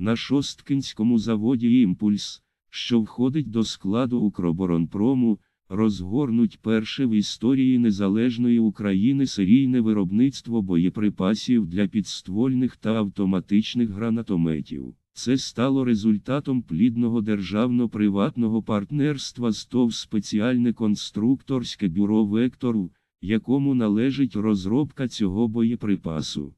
На шосткинському заводі імпульс, що входить до складу Укроборонпрому, розгорнуть перше в історії незалежної України серійне виробництво боєприпасів для підствольних та автоматичних гранатометів. Це стало результатом плідного державно-приватного партнерства з ТОВ спеціальне конструкторське бюро Вектор, якому належить розробка цього боєприпасу.